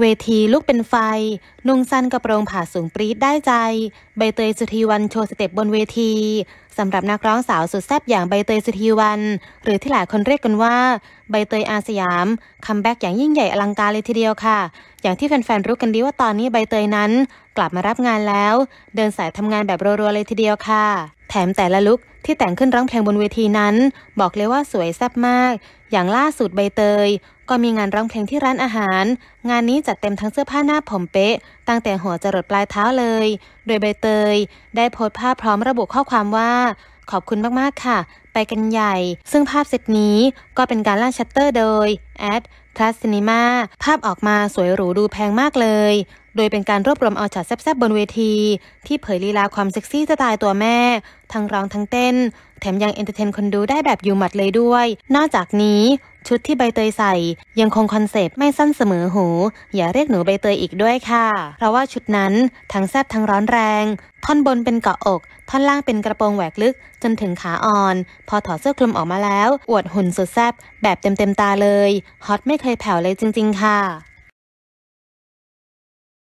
เวทีลุกเป็นไฟ นุ่งสั้นกระโปรงผ่าสูงปรีดได้ใจ ใบเตยสุธีวันโชว์สเต็ปบนเวทีสำหรับนักร้องสาวสุดแซ่บอย่างใบเตยสุธีวัน หรือที่หลายคนเรียกกันว่า ใบเตยอาสยามคัมแบ็กอย่างยิ่งใหญ่อลังการเลยทีเดียวค่ะ อย่างที่แฟนๆรู้กันดีว่าตอนนี้ใบเตยนั้น กลับมารับงานแล้ว เดินสายทำงานแบบรัวๆเลยทีเดียวค่ะ แถมแต่ละลุกที่แต่งขึ้นร้องเพลงบนเวทีนั้น บอกเลยว่าสวยแซ่บมาก อย่างล่าสุดใบเตยก็มีงานร้องเพลงที่ร้านอาหาร งานนี้จัดเต็มทั้งเสื้อผ้าหน้าผมเป๊ะ ตั้งแต่หัวจรดปลายเท้าเลย โดยใบเตย ได้โพสต์ภาพพร้อมระบุข้อความว่าขอบคุณมาก ๆ ค่ะ ไปกันใหญ่ ซึ่งภาพเซตนี้ก็เป็นการล่าชัตเตอร์โดยแอดพลัสซีนีมาภาพออกมาสวยหรูดูแพงมากเลย โดยเป็นการรวบรวมเอาฉากแซ่บๆ บนเวที ที่เผยลีลาความเซ็กซี่สไตล์ตัวแม่ทั้งร้องทั้งเต้น แถมยังเอนเตอร์เทนคนดูได้แบบอยู่หมัดเลยด้วย นอกจากนี้ชุดที่ใบเตยใส่ ยังคงคอนเซปต์ไม่สั้นเสมอหู อย่าเรียกหนูใบเตยอีกด้วยค่ะเพราะว่าชุดนั้นทั้งแซ่บทั้งร้อนแรงท่อนบนเป็นเกาะอก ท่อนล่างเป็นกระโปรงแหวกลึกจนถึงขาอ่อน พอถอดเสื้อคลุมออกมาแล้ว อวดหุ่นสุดแซ่บแบบเต็มๆตาเลย ฮอตไม่เคยแผ่วเลยจริงๆค่ะ